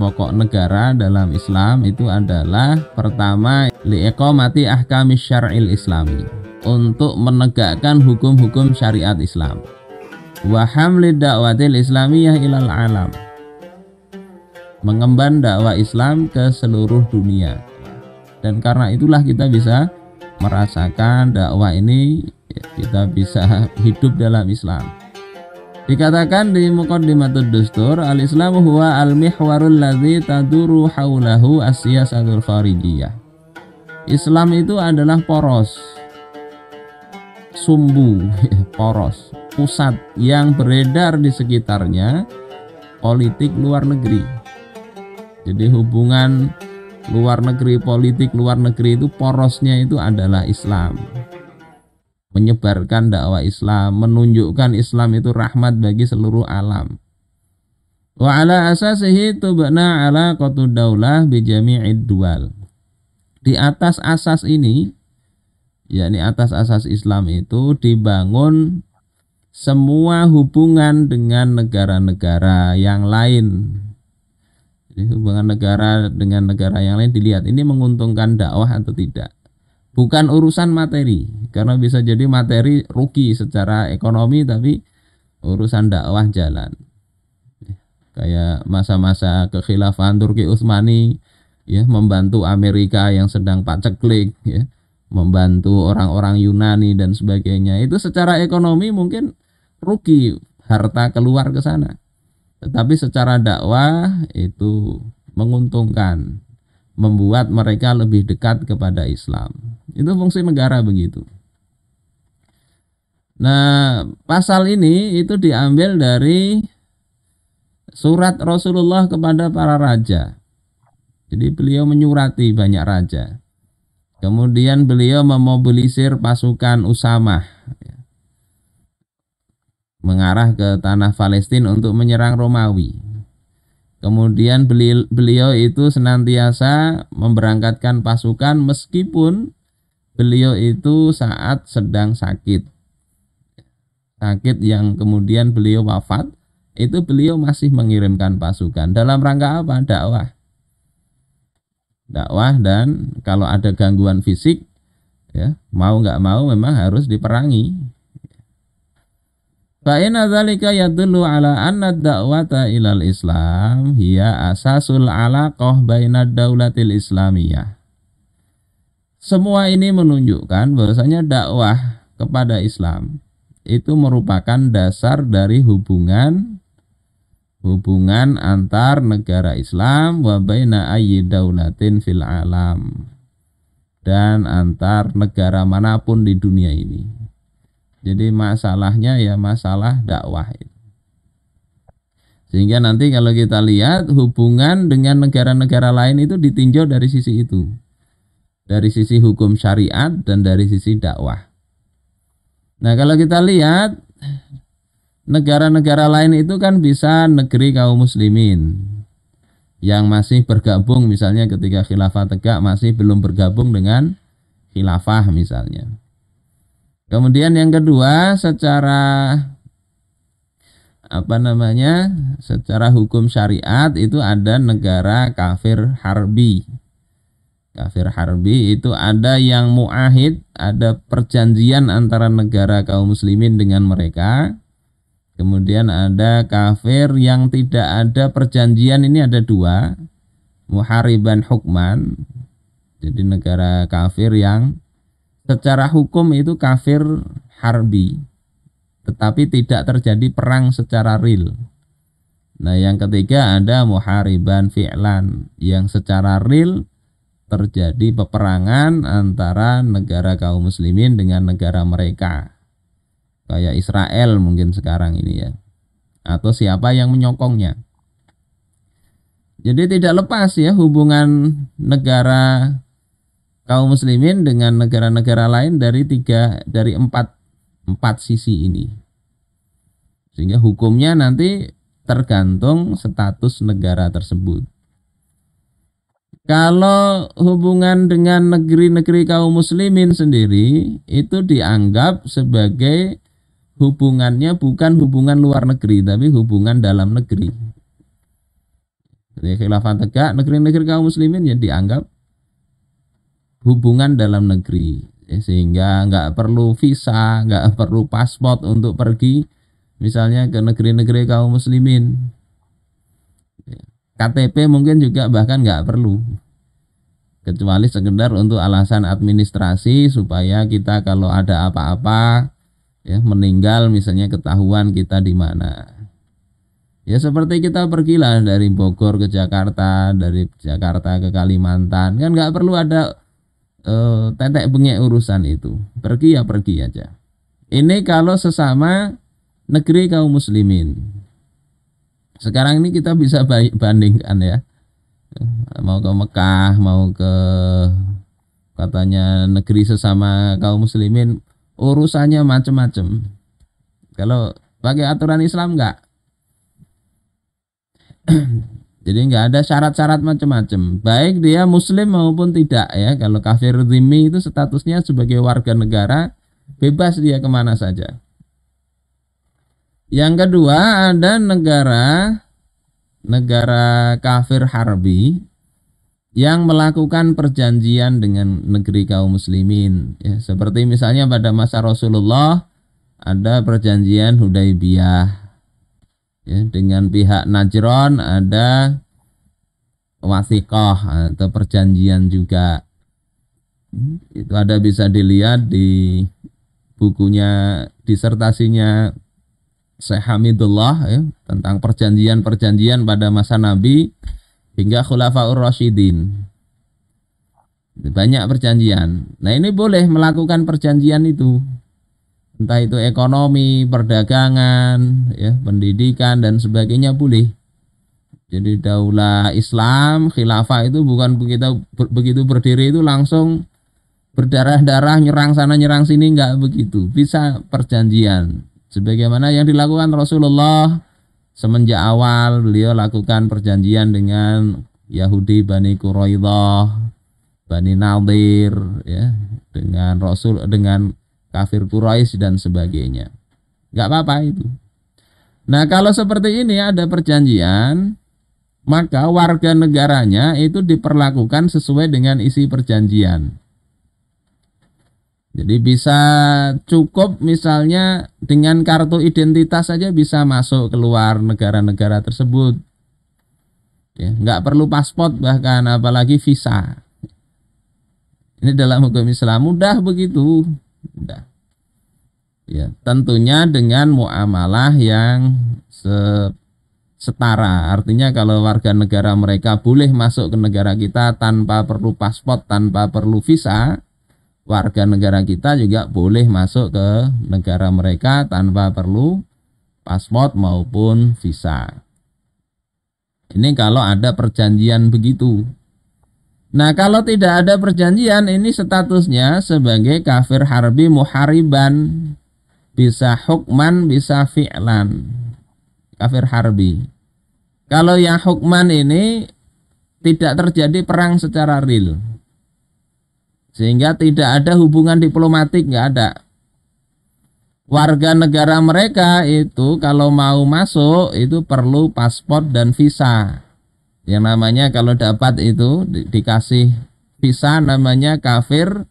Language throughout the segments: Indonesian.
pokok negara dalam Islam itu adalah pertama mati ahkami syar'il islami untuk menegakkan hukum-hukum syariat Islam waham lidakwatil islamiyah ilal alam mengemban dakwah Islam ke seluruh dunia dan karena itulah kita bisa merasakan dakwah ini kita bisa hidup dalam Islam Dikatakan di Muqaddimatud Dustur, al-Islam huwa al-mihwarul ladzi taduru haulahu as-siyasatul kharijiyah. Islam itu adalah poros sumbu, poros, pusat yang beredar di sekitarnya politik luar negeri. Jadi hubungan luar negeri, politik luar negeri itu porosnya itu adalah Islam menyebarkan dakwah Islam, menunjukkan Islam itu rahmat bagi seluruh alam. Wa ala asasihi tubna ala qatu daulah bi jami'id dual. Di atas asas ini yakni atas asas Islam itu dibangun semua hubungan dengan negara-negara yang lain. Jadi hubungan negara dengan negara yang lain dilihat ini menguntungkan dakwah atau tidak bukan urusan materi karena bisa jadi materi rugi secara ekonomi tapi urusan dakwah jalan kayak masa-masa kekhilafan Turki Utsmani ya membantu Amerika yang sedang paceklik ya membantu orang-orang Yunani dan sebagainya itu secara ekonomi mungkin rugi harta keluar ke sana tetapi secara dakwah itu menguntungkan membuat mereka lebih dekat kepada Islam. Itu fungsi negara begitu. Nah, pasal ini itu diambil dari surat Rasulullah kepada para raja. Jadi beliau menyurati banyak raja. Kemudian beliau memobilisir pasukan Usamah ya. mengarah ke tanah Palestina untuk menyerang Romawi. Kemudian beli, beliau itu senantiasa memberangkatkan pasukan meskipun beliau itu saat sedang sakit. Sakit yang kemudian beliau wafat, itu beliau masih mengirimkan pasukan. Dalam rangka apa? Dakwah. Dakwah dan kalau ada gangguan fisik, ya mau nggak mau memang harus diperangi Fa inna dzalika yadullu ala anna da'wata ilal Islam hiya asasul alaqah bainad daulatil islamiyah. Semua ini menunjukkan bahwasanya dakwah kepada Islam itu merupakan dasar dari hubungan hubungan antar negara Islam wa baina ayyi daulatin fil alam dan antar negara manapun di dunia ini. Jadi masalahnya ya masalah dakwah itu. Sehingga nanti kalau kita lihat hubungan dengan negara-negara lain itu ditinjau dari sisi itu. Dari sisi hukum syariat dan dari sisi dakwah. Nah kalau kita lihat negara-negara lain itu kan bisa negeri kaum muslimin yang masih bergabung misalnya ketika khilafah tegak masih belum bergabung dengan khilafah misalnya. Kemudian yang kedua secara apa namanya? Secara hukum syariat itu ada negara kafir harbi. Kafir harbi itu ada yang muahid, ada perjanjian antara negara kaum muslimin dengan mereka. Kemudian ada kafir yang tidak ada perjanjian ini ada dua. Muhariban hukman. Jadi negara kafir yang secara hukum itu kafir harbi tetapi tidak terjadi perang secara real nah yang ketiga ada muhariban fi'lan yang secara real terjadi peperangan antara negara kaum muslimin dengan negara mereka kayak Israel mungkin sekarang ini ya atau siapa yang menyokongnya jadi tidak lepas ya hubungan negara kaum muslimin dengan negara-negara lain dari tiga dari empat empat sisi ini sehingga hukumnya nanti tergantung status negara tersebut kalau hubungan dengan negeri-negeri kaum muslimin sendiri itu dianggap sebagai hubungannya bukan hubungan luar negeri tapi hubungan dalam negeri jadi khilafah tegak negeri-negeri kaum muslimin yang dianggap hubungan dalam negeri ya, sehingga nggak perlu visa nggak perlu paspor untuk pergi misalnya ke negeri-negeri kaum muslimin ya, KTP mungkin juga bahkan nggak perlu kecuali sekedar untuk alasan administrasi supaya kita kalau ada apa-apa ya meninggal misalnya ketahuan kita di mana ya seperti kita pergilah dari Bogor ke Jakarta dari Jakarta ke Kalimantan kan nggak perlu ada e, tetek bengek urusan itu. Pergi ya pergi aja. Ini kalau sesama negeri kaum muslimin. Sekarang ini kita bisa bandingkan ya. Eh, mau ke Mekah, mau ke katanya negeri sesama kaum muslimin urusannya macam-macam. Kalau pakai aturan Islam enggak? Jadi nggak ada syarat-syarat macam-macam. Baik dia muslim maupun tidak ya. Kalau kafir zimmi itu statusnya sebagai warga negara bebas dia kemana saja. Yang kedua ada negara negara kafir harbi yang melakukan perjanjian dengan negeri kaum muslimin ya seperti misalnya pada masa Rasulullah ada perjanjian Hudaibiyah ya, dengan pihak Najron ada wasikoh atau perjanjian juga hmm, itu ada bisa dilihat di bukunya disertasinya Syekh Hamidullah ya, tentang perjanjian-perjanjian pada masa Nabi hingga Khulafaur Rashidin banyak perjanjian nah ini boleh melakukan perjanjian itu entah itu ekonomi, perdagangan, ya, pendidikan dan sebagainya boleh. Jadi daulah Islam, khilafah itu bukan begitu begitu berdiri itu langsung berdarah-darah nyerang sana nyerang sini nggak begitu. Bisa perjanjian. Sebagaimana yang dilakukan Rasulullah semenjak awal beliau lakukan perjanjian dengan Yahudi Bani Quraidah, Bani Nadir ya, dengan Rasul dengan kafir Quraisy dan sebagainya. Gak apa-apa itu. Nah kalau seperti ini ada perjanjian, maka warga negaranya itu diperlakukan sesuai dengan isi perjanjian. Jadi bisa cukup misalnya dengan kartu identitas saja bisa masuk keluar negara-negara tersebut. Ya, nggak perlu paspor bahkan apalagi visa. Ini dalam hukum Islam mudah begitu mudah. Ya, tentunya dengan muamalah yang se setara. Artinya kalau warga negara mereka boleh masuk ke negara kita tanpa perlu paspor, tanpa perlu visa, warga negara kita juga boleh masuk ke negara mereka tanpa perlu paspor maupun visa. Ini kalau ada perjanjian begitu. Nah kalau tidak ada perjanjian ini statusnya sebagai kafir harbi muhariban bisa hukman bisa fi'lan kafir harbi. Kalau yang hukman ini tidak terjadi perang secara real sehingga tidak ada hubungan diplomatik nggak ada warga negara mereka itu kalau mau masuk itu perlu paspor dan visa yang namanya kalau dapat itu di, dikasih visa namanya kafir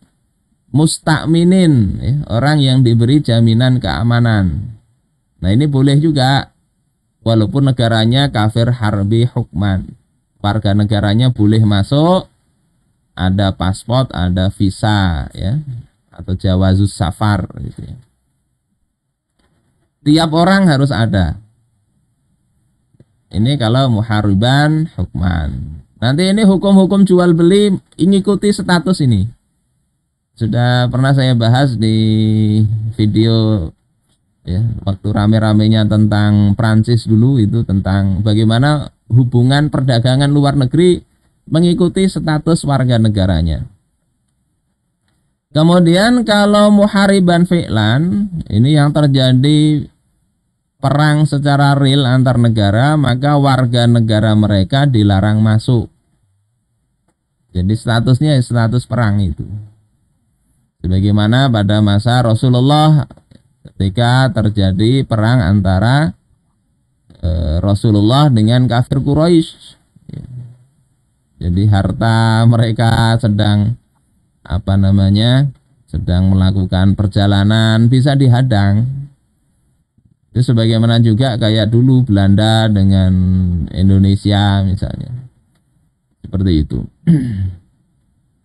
mustakminin ya, orang yang diberi jaminan keamanan nah ini boleh juga walaupun negaranya kafir harbi hukman warga negaranya boleh masuk ada paspor ada visa ya atau jawazus safar gitu ya tiap orang harus ada ini kalau muhariban hukman. Nanti ini hukum-hukum jual beli mengikuti status ini. Sudah pernah saya bahas di video ya waktu rame-ramenya tentang Prancis dulu itu tentang bagaimana hubungan perdagangan luar negeri mengikuti status warga negaranya. Kemudian kalau muhariban fi'lan ini yang terjadi perang secara real antar negara, maka warga negara mereka dilarang masuk. Jadi statusnya ya status perang itu. Sebagaimana pada masa Rasulullah ketika terjadi perang antara eh, Rasulullah dengan kafir Quraisy. Jadi harta mereka sedang apa namanya? sedang melakukan perjalanan bisa dihadang itu ya, sebagaimana juga kayak dulu Belanda dengan Indonesia misalnya seperti itu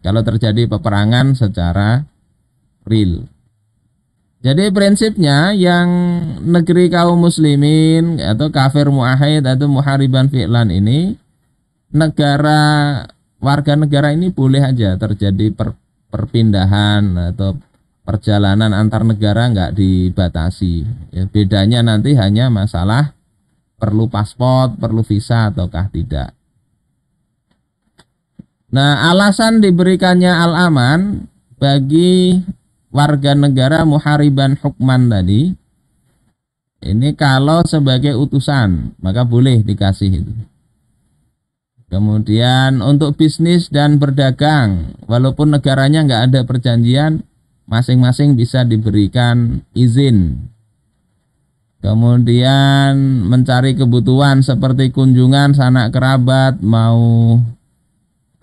kalau terjadi peperangan secara real jadi prinsipnya yang negeri kaum muslimin atau kafir muahid atau muhariban fi'lan ini negara warga negara ini boleh aja terjadi per, perpindahan atau perjalanan antar negara nggak dibatasi. Ya, bedanya nanti hanya masalah perlu paspor, perlu visa ataukah tidak. Nah, alasan diberikannya al-aman bagi warga negara muhariban hukman tadi ini kalau sebagai utusan maka boleh dikasih itu. Kemudian untuk bisnis dan berdagang, walaupun negaranya nggak ada perjanjian, masing-masing bisa diberikan izin kemudian mencari kebutuhan seperti kunjungan sanak kerabat mau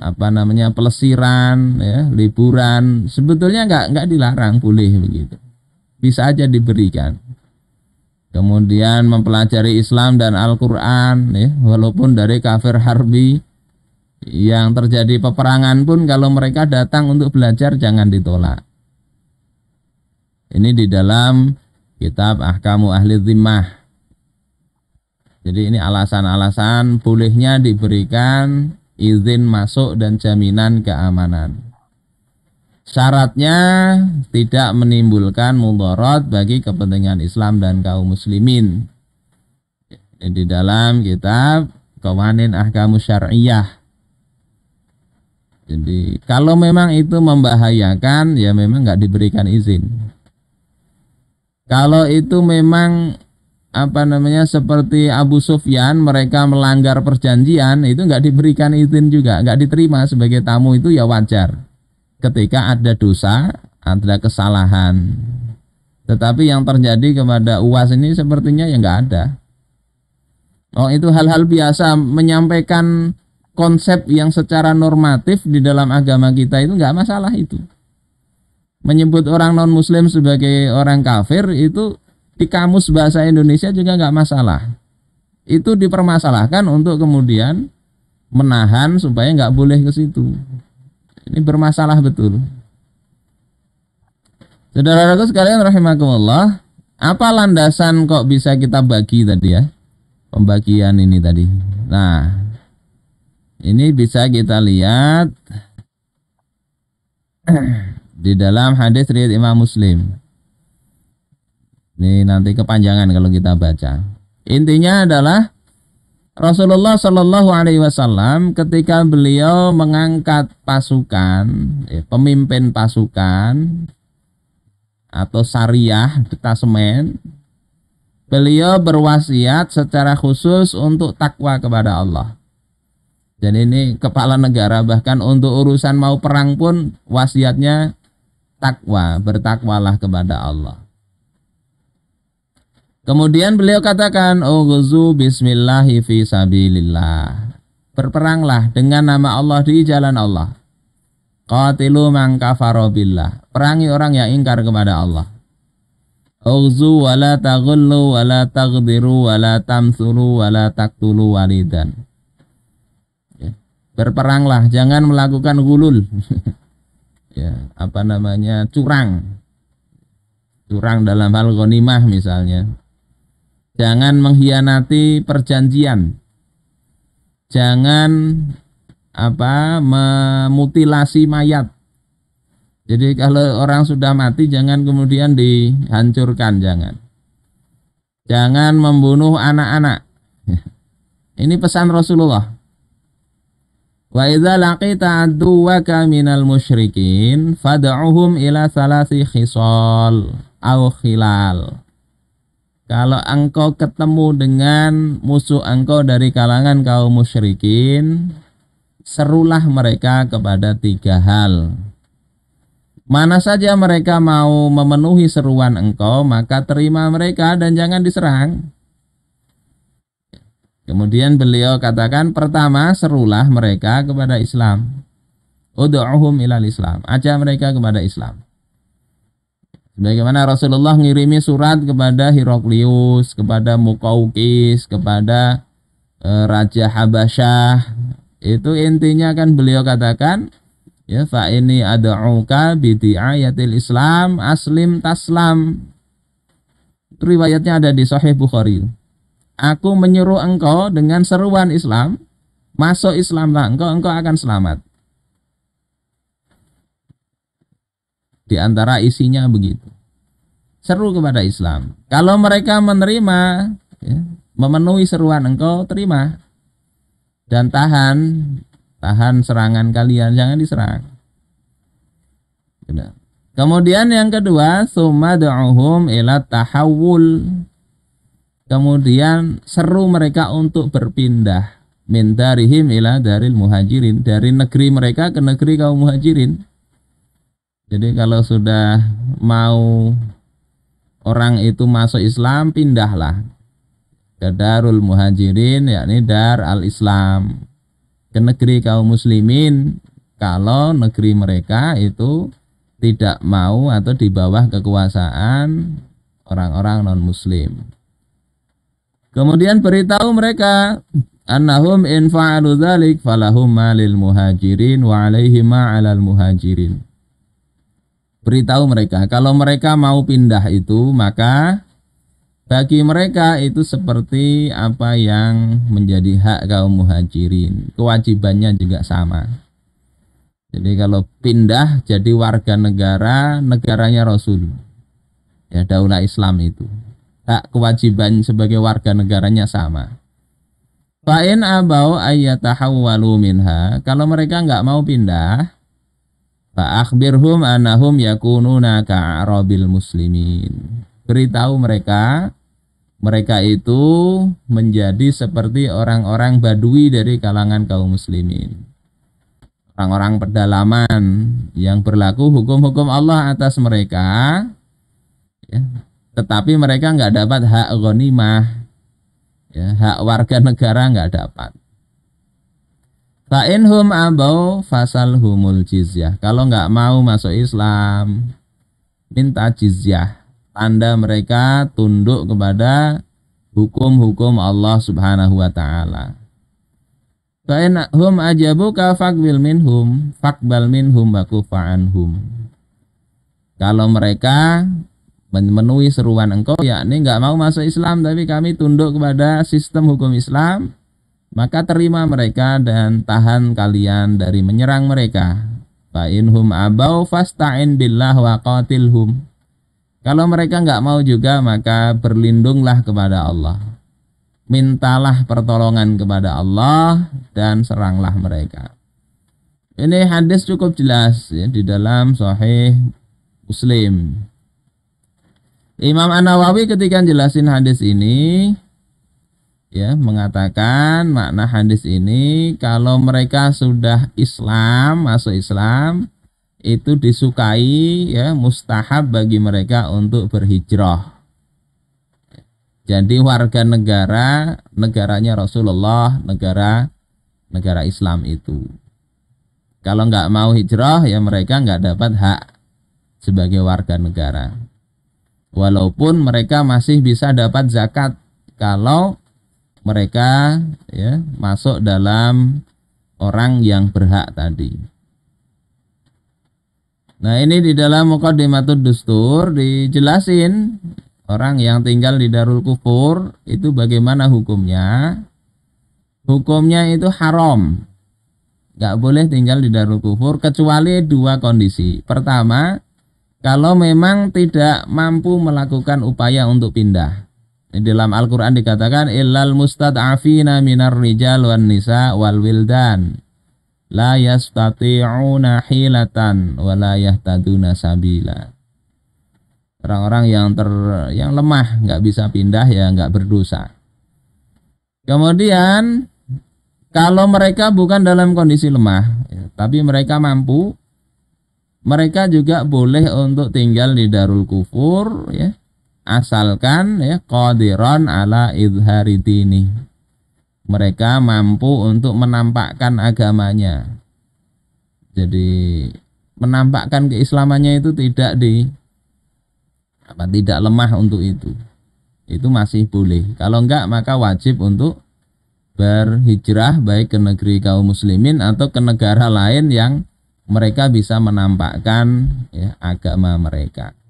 apa namanya pelesiran ya liburan sebetulnya nggak nggak dilarang boleh begitu bisa aja diberikan kemudian mempelajari Islam dan Al-Quran ya walaupun dari kafir harbi yang terjadi peperangan pun kalau mereka datang untuk belajar jangan ditolak ini di dalam kitab Ahkamu Ahli Zimah. Jadi ini alasan-alasan bolehnya diberikan izin masuk dan jaminan keamanan. Syaratnya tidak menimbulkan mudarat bagi kepentingan Islam dan kaum muslimin. Di dalam kitab Kawanin Ahkamu Syariah. Jadi kalau memang itu membahayakan ya memang nggak diberikan izin. Kalau itu memang apa namanya seperti Abu Sufyan mereka melanggar perjanjian itu nggak diberikan izin juga nggak diterima sebagai tamu itu ya wajar ketika ada dosa ada kesalahan tetapi yang terjadi kepada uas ini sepertinya ya nggak ada oh itu hal-hal biasa menyampaikan konsep yang secara normatif di dalam agama kita itu nggak masalah itu menyebut orang non muslim sebagai orang kafir itu di kamus bahasa Indonesia juga nggak masalah itu dipermasalahkan untuk kemudian menahan supaya nggak boleh ke situ ini bermasalah betul saudara-saudaraku sekalian rahimakumullah apa landasan kok bisa kita bagi tadi ya pembagian ini tadi nah ini bisa kita lihat di dalam hadis riwayat Imam Muslim. Ini nanti kepanjangan kalau kita baca. Intinya adalah Rasulullah Shallallahu Alaihi Wasallam ketika beliau mengangkat pasukan, eh, pemimpin pasukan atau syariah detasemen, beliau berwasiat secara khusus untuk takwa kepada Allah. dan ini kepala negara bahkan untuk urusan mau perang pun wasiatnya takwa, bertakwalah kepada Allah. Kemudian beliau katakan, "Ughzu oh, bismillahi fi sabilillah." Berperanglah dengan nama Allah di jalan Allah. Qatilu man kafara billah. Perangi orang yang ingkar kepada Allah. Ughzu oh, wa la taghullu wa la taghdiru wa la tamsuru wa la taqtulu walidan. Ya. Berperanglah, jangan melakukan gulul. ya apa namanya curang curang dalam hal ghanimah misalnya jangan mengkhianati perjanjian jangan apa memutilasi mayat jadi kalau orang sudah mati jangan kemudian dihancurkan jangan jangan membunuh anak-anak ini pesan Rasulullah Wa idza laqita aduwaka minal musyrikin fad'uhum ila salasi khisal au khilal. Kalau engkau ketemu dengan musuh engkau dari kalangan kaum musyrikin, serulah mereka kepada tiga hal. Mana saja mereka mau memenuhi seruan engkau, maka terima mereka dan jangan diserang. Kemudian beliau katakan pertama serulah mereka kepada Islam. Udu'uhum ilal Islam. Ajak mereka kepada Islam. Bagaimana Rasulullah ngirimi surat kepada Heraklius, kepada Mukaukis, kepada e, Raja Habasyah. Itu intinya kan beliau katakan ya fa ini ad'uka bi ayatil Islam aslim taslam. Itu riwayatnya ada di Sahih Bukhari. Aku menyuruh engkau dengan seruan Islam, masuk Islamlah engkau, engkau akan selamat. Di antara isinya begitu. Seru kepada Islam. Kalau mereka menerima, ya, memenuhi seruan engkau, terima. Dan tahan, tahan serangan kalian, jangan diserang. Kemudian yang kedua, summa da'uhum ila tahawul kemudian seru mereka untuk berpindah min darihim ila daril muhajirin dari negeri mereka ke negeri kaum muhajirin jadi kalau sudah mau orang itu masuk Islam pindahlah ke darul muhajirin yakni dar al Islam ke negeri kaum muslimin kalau negeri mereka itu tidak mau atau di bawah kekuasaan orang-orang non muslim Kemudian beritahu mereka annahum in fa'alu dzalik falahum malil muhajirin wa alaihim ma'alal muhajirin. Beritahu mereka kalau mereka mau pindah itu maka bagi mereka itu seperti apa yang menjadi hak kaum muhajirin. Kewajibannya juga sama. Jadi kalau pindah jadi warga negara negaranya Rasul. Ya daulah Islam itu hak kewajiban sebagai warga negaranya sama. Fa'in abau ayyatahawwalu minha, kalau mereka nggak mau pindah, fa'akhbirhum anahum yakununa ka'arabil muslimin. Beritahu mereka, mereka itu menjadi seperti orang-orang badui dari kalangan kaum muslimin. Orang-orang pedalaman yang berlaku hukum-hukum Allah atas mereka, ya, tetapi mereka nggak dapat hak ghanimah ya hak warga negara nggak dapat Fa'inhum abau humul jizyah. Kalau nggak mau masuk Islam, minta jizyah. Tanda mereka tunduk kepada hukum-hukum Allah Subhanahu wa taala. Fa'inhum ajabuka faqbil minhum, fakbal minhum baku kufa hum. Kalau mereka memenuhi seruan engkau yakni nggak mau masuk Islam tapi kami tunduk kepada sistem hukum Islam maka terima mereka dan tahan kalian dari menyerang mereka fa inhum abau fasta'in billah wa qatilhum kalau mereka nggak mau juga maka berlindunglah kepada Allah mintalah pertolongan kepada Allah dan seranglah mereka ini hadis cukup jelas ya, di dalam sahih Muslim Imam An-Nawawi ketika jelasin hadis ini ya mengatakan makna hadis ini kalau mereka sudah Islam, masuk Islam itu disukai ya mustahab bagi mereka untuk berhijrah. Jadi warga negara negaranya Rasulullah, negara negara Islam itu. Kalau nggak mau hijrah ya mereka nggak dapat hak sebagai warga negara walaupun mereka masih bisa dapat zakat kalau mereka ya masuk dalam orang yang berhak tadi. Nah, ini di dalam Muqaddimatud Dustur dijelasin orang yang tinggal di Darul Kufur itu bagaimana hukumnya? Hukumnya itu haram. Gak boleh tinggal di Darul Kufur kecuali dua kondisi. Pertama, kalau memang tidak mampu melakukan upaya untuk pindah. Dalam Al-Qur'an dikatakan illal mustad'afina minar rijal wan nisa wal wildan la yastati'una hilatan wa la yahtaduna sabila. Orang-orang yang ter yang lemah nggak bisa pindah ya nggak berdosa. Kemudian kalau mereka bukan dalam kondisi lemah, ya, tapi mereka mampu mereka juga boleh untuk tinggal di Darul Kufur ya asalkan ya qadiran ala idhari dini mereka mampu untuk menampakkan agamanya jadi menampakkan keislamannya itu tidak di apa tidak lemah untuk itu itu masih boleh kalau enggak maka wajib untuk berhijrah baik ke negeri kaum muslimin atau ke negara lain yang mereka bisa menampakkan ya, agama mereka.